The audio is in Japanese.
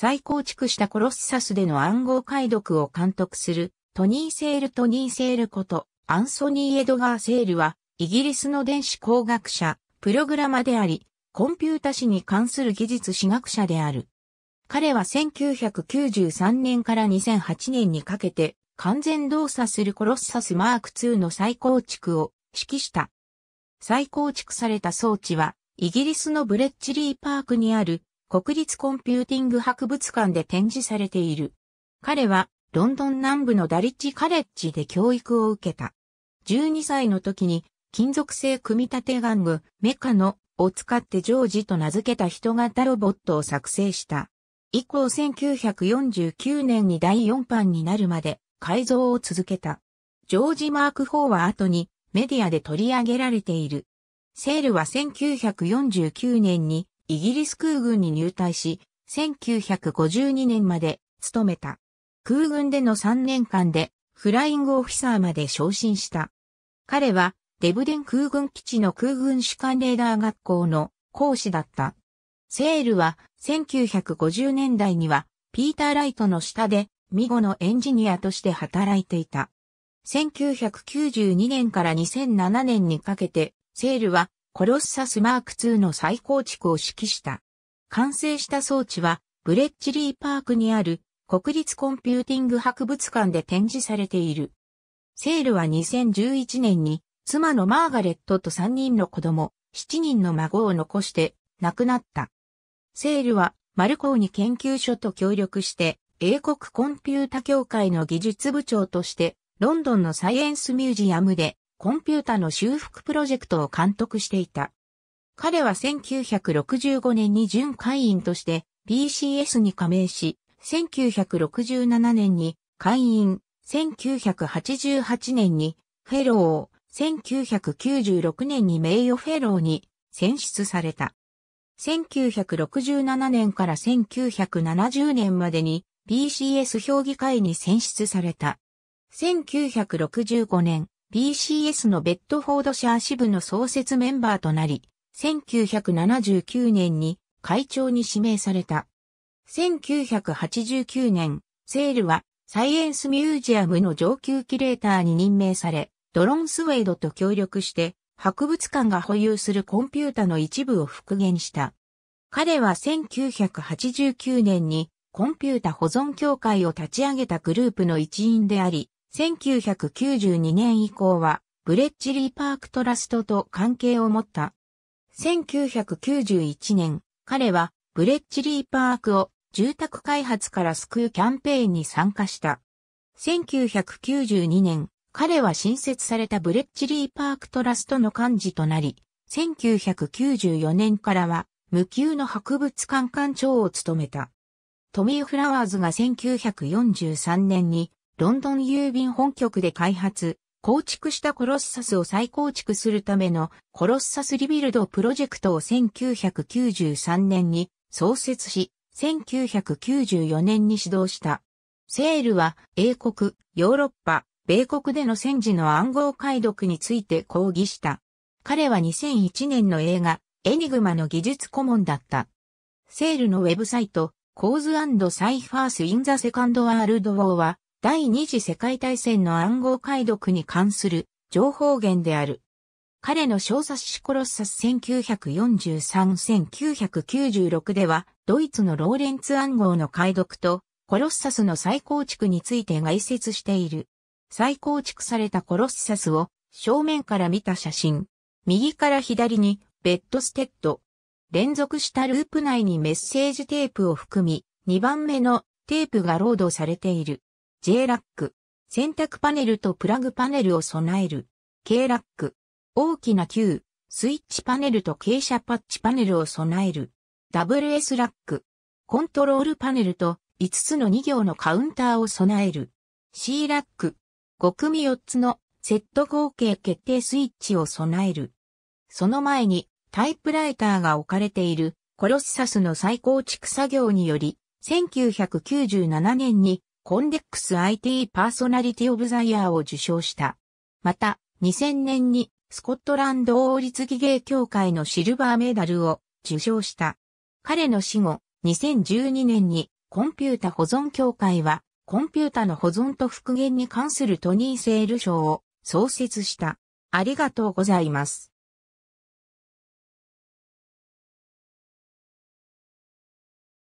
再構築したコロッサスでの暗号解読を監督するトニー・セール・トニー・セールことアンソニー・エドガー・セールはイギリスの電子工学者、プログラマであり、コンピュータ史に関する技術史学者である。彼は1993年から2008年にかけて完全動作するコロッサスマーク2の再構築を指揮した。再構築された装置はイギリスのブレッチリーパークにある国立コンピューティング博物館で展示されている。彼はロンドン南部のダリッジカレッジで教育を受けた。12歳の時に金属製組み立て玩具メカノを使ってジョージと名付けた人型ロボットを作成した。以降1949年に第4版になるまで改造を続けた。ジョージ・マーク4は後にメディアで取り上げられている。セールは1949年にイギリス空軍に入隊し、1952年まで勤めた。空軍での3年間でフライングオフィサーまで昇進した。彼はデブデン空軍基地の空軍主管レーダー学校の講師だった。セールは1950年代にはピーター・ライトの下でミゴのエンジニアとして働いていた。1992年から2007年にかけてセールはコロッサスマーク2の再構築を指揮した。完成した装置は、ブレッチリーパークにある国立コンピューティング博物館で展示されている。セールは2011年に妻のマーガレットと3人の子供、7人の孫を残して亡くなった。セールはマルコーニ研究所と協力して英国コンピュータ協会の技術部長としてロンドンのサイエンスミュージアムでコンピュータの修復プロジェクトを監督していた。彼は1965年に準会員として b c s に加盟し、1967年に会員、1988年にフェロー、1996年に名誉フェローに選出された。1967年から1970年までに b c s 評議会に選出された。1965年、BCS のベッドフォードシャー支部の創設メンバーとなり、1979年に会長に指名された。1989年、セールはサイエンスミュージアムの上級キュレーターに任命され、ドロンスウェイドと協力して、博物館が保有するコンピュータの一部を復元した。彼は1989年にコンピュータ保存協会を立ち上げたグループの一員であり、1992年以降は、ブレッジリーパークトラストと関係を持った。1991年、彼は、ブレッジリーパークを住宅開発から救うキャンペーンに参加した。1992年、彼は新設されたブレッジリーパークトラストの幹事となり、1994年からは無給の博物館館長を務めた。トミー・フラワーズが1943年にロンドン郵便本局で開発、構築したコロッサスを再構築するためのコロッサスリビルドプロジェクトを1993年に創設し、1994年に始動した。セールは英国、ヨーロッパ、米国での戦時の暗号解読について抗議した。彼は2001年の映画、エニグマの技術顧問だった。セールのウェブサイト、コーズサイファース・イン・ザ・セカンド・ワールド・ウォーは、第二次世界大戦の暗号解読に関する情報源である。彼の小冊子コロッサス1943-1996では、ドイツのローレンツ暗号の解読と、コロッサスの再構築について概説している。再構築されたコロッサスを正面から見た写真。右から左にベッドステッド。連続したループ内にメッセージテープを含み、2番目のテープがロードされている。J ラック、洗濯パネルとプラグパネルを備える。K ラック、大きな Q、スイッチパネルと傾斜パッチパネルを備える。WS ラック、コントロールパネルと5つの2行のカウンターを備える。C ラック、5組4つのセット合計決定スイッチを備える。その前にタイプライターが置かれているコロッサスの再構築作業により1997年にコンデックス IT パーソナリティオブザイヤーを受賞した。また、2000年にスコットランド王立技芸協会のシルバーメダルを受賞した。彼の死後、2012年にコンピュータ保存協会は、コンピュータの保存と復元に関するトニー・セール賞を創設した。ありがとうございます。